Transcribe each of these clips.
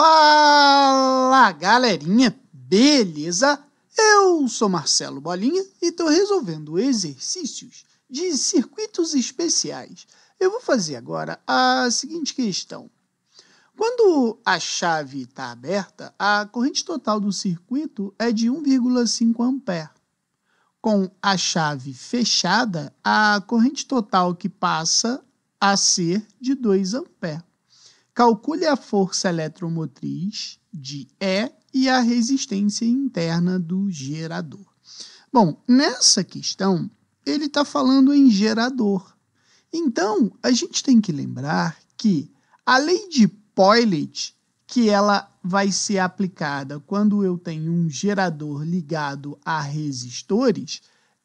Fala galerinha, beleza? Eu sou Marcelo Bolinha e estou resolvendo exercícios de circuitos especiais. Eu vou fazer agora a seguinte questão. Quando a chave está aberta, a corrente total do circuito é de 1,5 A. Com a chave fechada, a corrente total que passa a ser de 2 A. Calcule a força eletromotriz de E e a resistência interna do gerador. Bom, nessa questão, ele está falando em gerador. Então, a gente tem que lembrar que a lei de Poilet, que ela vai ser aplicada quando eu tenho um gerador ligado a resistores,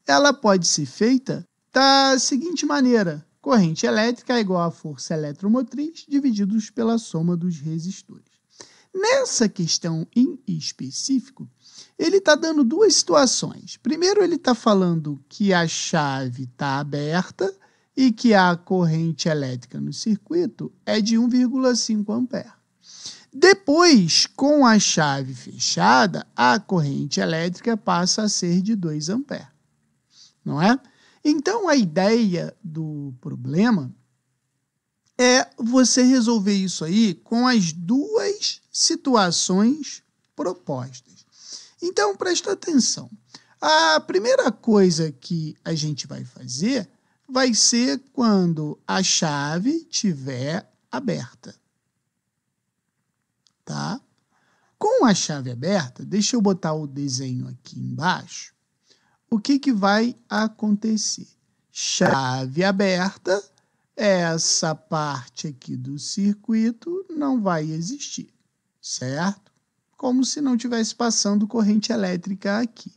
ela pode ser feita da seguinte maneira. Corrente elétrica é igual à força eletromotriz divididos pela soma dos resistores. Nessa questão em específico, ele está dando duas situações. Primeiro, ele está falando que a chave está aberta e que a corrente elétrica no circuito é de 1,5 ampere. Depois, com a chave fechada, a corrente elétrica passa a ser de 2 ampere, não é? Então, a ideia do problema é você resolver isso aí com as duas situações propostas. Então, presta atenção. A primeira coisa que a gente vai fazer vai ser quando a chave tiver aberta. Tá? Com a chave aberta, deixa eu botar o desenho aqui embaixo o que, que vai acontecer? Chave aberta, essa parte aqui do circuito não vai existir, certo? Como se não tivesse passando corrente elétrica aqui.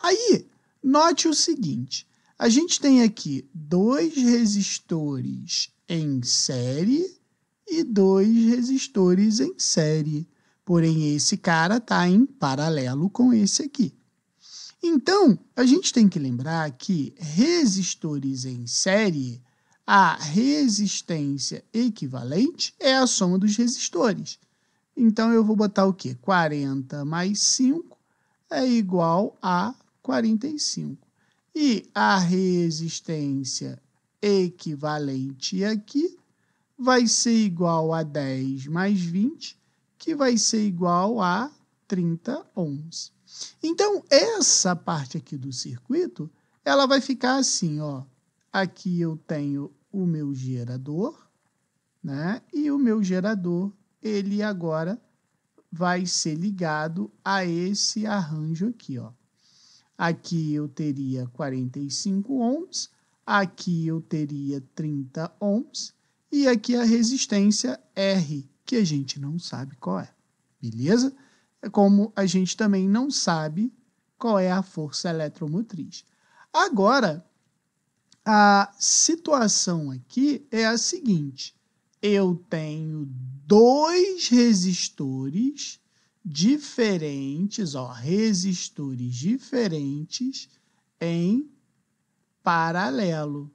Aí, note o seguinte: a gente tem aqui dois resistores em série e dois resistores em série. Porém, esse cara está em paralelo com esse aqui. Então, a gente tem que lembrar que resistores em série, a resistência equivalente é a soma dos resistores. Então, eu vou botar o quê? 40 mais 5 é igual a 45. E a resistência equivalente aqui vai ser igual a 10 mais 20, que vai ser igual a 30 ohms. Então, essa parte aqui do circuito, ela vai ficar assim, ó. Aqui eu tenho o meu gerador, né? E o meu gerador, ele agora vai ser ligado a esse arranjo aqui, ó. Aqui eu teria 45 ohms, aqui eu teria 30 ohms e aqui a resistência R, que a gente não sabe qual é. Beleza? como a gente também não sabe qual é a força eletromotriz. Agora, a situação aqui é a seguinte: eu tenho dois resistores diferentes, ó, resistores diferentes em paralelo.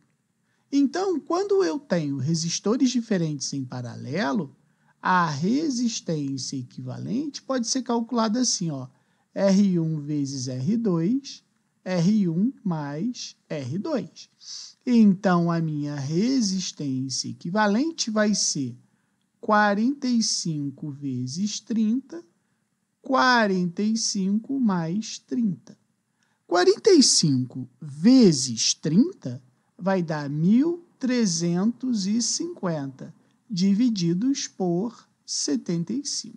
Então, quando eu tenho resistores diferentes em paralelo, a resistência equivalente pode ser calculada assim, ó, R1 vezes R2, R1 mais R2. Então, a minha resistência equivalente vai ser 45 vezes 30, 45 mais 30. 45 vezes 30 vai dar 1.350 divididos por 75.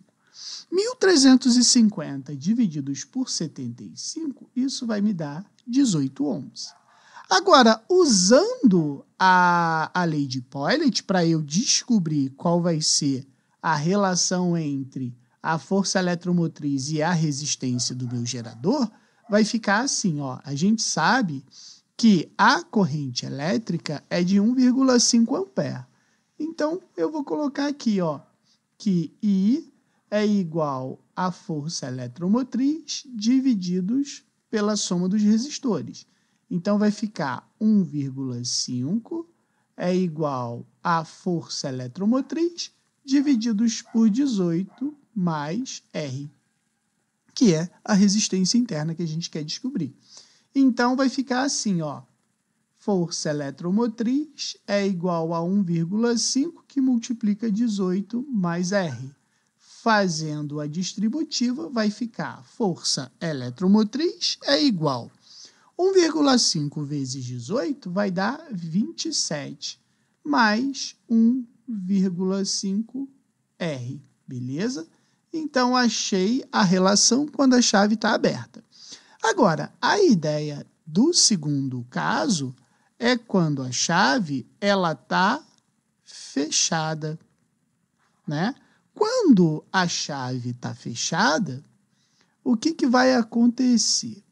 1350 divididos por 75, isso vai me dar 18 ohms. Agora, usando a, a lei de Poilet para eu descobrir qual vai ser a relação entre a força eletromotriz e a resistência do meu gerador, vai ficar assim, ó. A gente sabe que a corrente elétrica é de 1,5 ampere. Então, eu vou colocar aqui, ó, que I é igual à força eletromotriz divididos pela soma dos resistores. Então, vai ficar 1,5 é igual à força eletromotriz divididos por 18 mais R, que é a resistência interna que a gente quer descobrir. Então, vai ficar assim, ó, força eletromotriz é igual a 1,5 que multiplica 18 mais R. Fazendo a distributiva, vai ficar força eletromotriz é igual. 1,5 vezes 18 vai dar 27, mais 1,5R, beleza? Então, achei a relação quando a chave está aberta. Agora, a ideia do segundo caso é quando a chave ela tá fechada, né? Quando a chave tá fechada, o que que vai acontecer?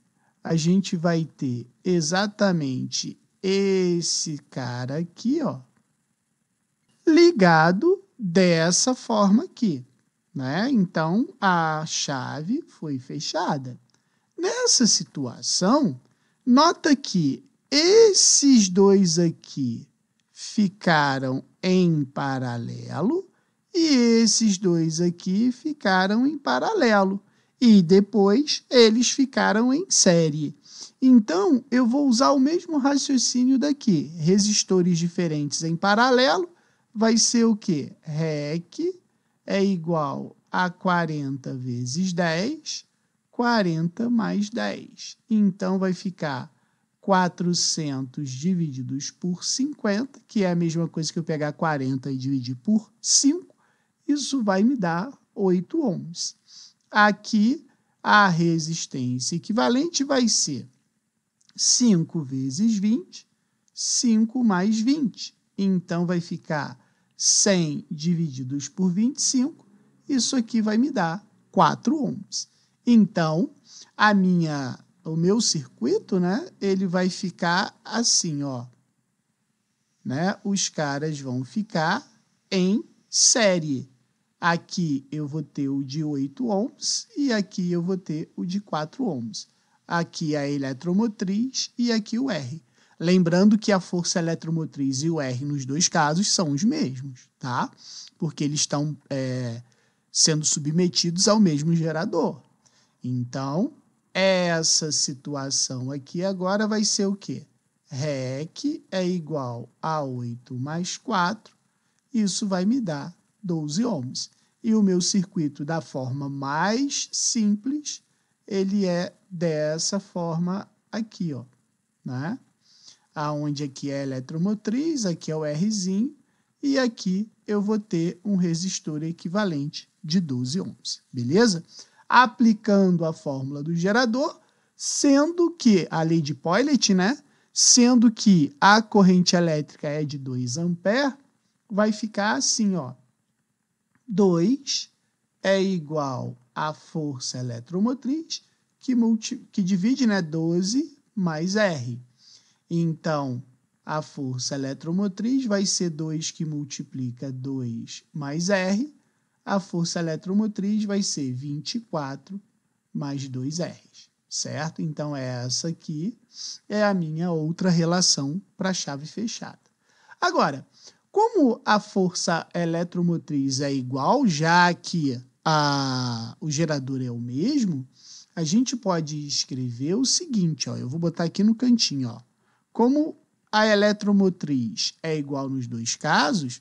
A gente vai ter exatamente esse cara aqui, ó, ligado dessa forma aqui, né? Então a chave foi fechada. Nessa situação, nota que esses dois aqui ficaram em paralelo e esses dois aqui ficaram em paralelo. E depois eles ficaram em série. Então, eu vou usar o mesmo raciocínio daqui. Resistores diferentes em paralelo vai ser o quê? REC é igual a 40 vezes 10, 40 mais 10. Então, vai ficar 400 divididos por 50, que é a mesma coisa que eu pegar 40 e dividir por 5, isso vai me dar 8 ohms. Aqui, a resistência equivalente vai ser 5 vezes 20, 5 mais 20. Então, vai ficar 100 divididos por 25, isso aqui vai me dar 4 ohms. Então, a minha o meu circuito, né? Ele vai ficar assim, ó. Né? Os caras vão ficar em série. Aqui eu vou ter o de 8 ohms e aqui eu vou ter o de 4 ohms. Aqui a eletromotriz e aqui o R. Lembrando que a força eletromotriz e o R nos dois casos são os mesmos, tá? Porque eles estão é, sendo submetidos ao mesmo gerador. Então, essa situação aqui agora vai ser o quê? REC é igual a 8 mais 4, isso vai me dar 12 ohms. E o meu circuito da forma mais simples, ele é dessa forma aqui, ó, né? Aonde aqui é a eletromotriz, aqui é o Rzinho, e aqui eu vou ter um resistor equivalente de 12 ohms, beleza? aplicando a fórmula do gerador, sendo que a lei de Poilet, né? Sendo que a corrente elétrica é de 2 A, vai ficar assim, ó. 2 é igual à força eletromotriz que, multi... que divide, né, 12 mais R. Então, a força eletromotriz vai ser 2 que multiplica 2 mais R, a força eletromotriz vai ser 24 mais 2 r certo? Então, é essa aqui é a minha outra relação para a chave fechada. Agora, como a força eletromotriz é igual, já que a, o gerador é o mesmo, a gente pode escrever o seguinte, ó, eu vou botar aqui no cantinho, ó, como a eletromotriz é igual nos dois casos,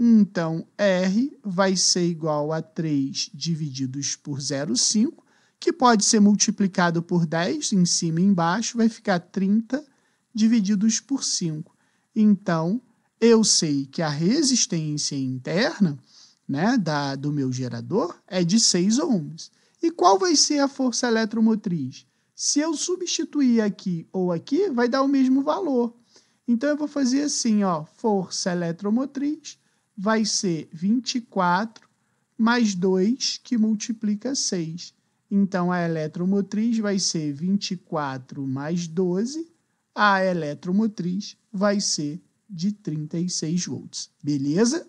Então, R vai ser igual a 3 divididos por 0,5, que pode ser multiplicado por 10, em cima e embaixo, vai ficar 30 divididos por 5. Então, eu sei que a resistência interna né, da, do meu gerador é de 6 ohms. E qual vai ser a força eletromotriz? Se eu substituir aqui ou aqui, vai dar o mesmo valor. Então, eu vou fazer assim, ó, força eletromotriz vai ser 24 mais 2, que multiplica 6. Então, a eletromotriz vai ser 24 mais 12. A eletromotriz vai ser de 36 volts. Beleza?